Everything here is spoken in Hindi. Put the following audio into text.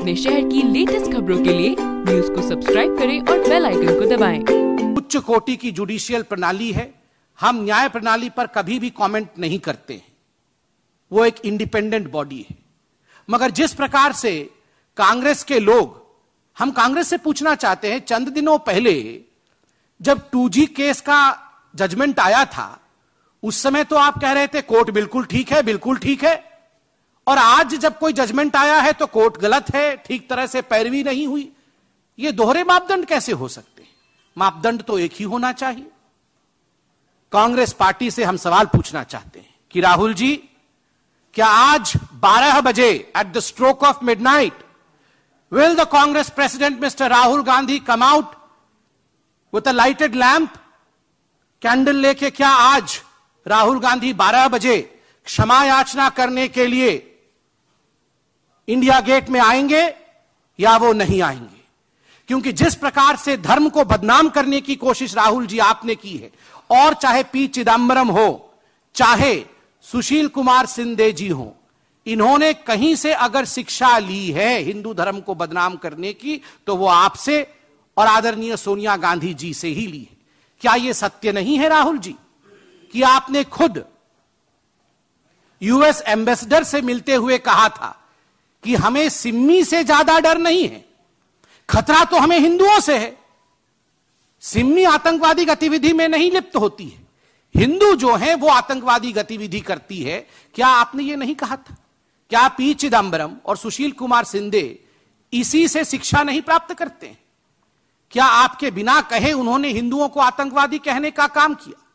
अपने शहर की लेटेस्ट खबरों के लिए न्यूज को सब्सक्राइब करें और बेल आइकन को दबाएं। उच्च कोटि की जुडिशियल प्रणाली है हम न्याय प्रणाली पर कभी भी कमेंट नहीं करते हैं वो एक इंडिपेंडेंट बॉडी है मगर जिस प्रकार से कांग्रेस के लोग हम कांग्रेस से पूछना चाहते हैं चंद दिनों पहले जब 2G केस का जजमेंट आया था उस समय तो आप कह रहे थे कोर्ट बिल्कुल ठीक है बिल्कुल ठीक है और आज जब कोई जजमेंट आया है तो कोर्ट गलत है ठीक तरह से पैरवी नहीं हुई ये दोहरे मापदंड कैसे हो सकते हैं मापदंड तो एक ही होना चाहिए कांग्रेस पार्टी से हम सवाल पूछना चाहते हैं कि राहुल जी क्या आज 12 बजे at the stroke of midnight will the Congress president mister Rahul Gandhi come out with a lighted lamp candle लेके क्या आज राहुल गांधी 12 बजे क्षमा याचना करने के लिए इंडिया गेट में आएंगे या वो नहीं आएंगे क्योंकि जिस प्रकार से धर्म को बदनाम करने की कोशिश राहुल जी आपने की है और चाहे पी चिदम्बरम हो चाहे सुशील कुमार सिंधे जी हो इन्होंने कहीं से अगर शिक्षा ली है हिंदू धर्म को बदनाम करने की तो वो आपसे और आदरणीय सोनिया गांधी जी से ही ली है क्या यह सत्य नहीं है राहुल जी कि आपने खुद यूएस एम्बेसडर से मिलते हुए कहा था कि हमें सिम्मी से ज्यादा डर नहीं है खतरा तो हमें हिंदुओं से है सिम्मी आतंकवादी गतिविधि में नहीं लिप्त होती है हिंदू जो है वो आतंकवादी गतिविधि करती है क्या आपने ये नहीं कहा था क्या पी चिदम्बरम और सुशील कुमार सिंधे इसी से शिक्षा नहीं प्राप्त करते हैं क्या आपके बिना कहे उन्होंने हिंदुओं को आतंकवादी कहने का काम किया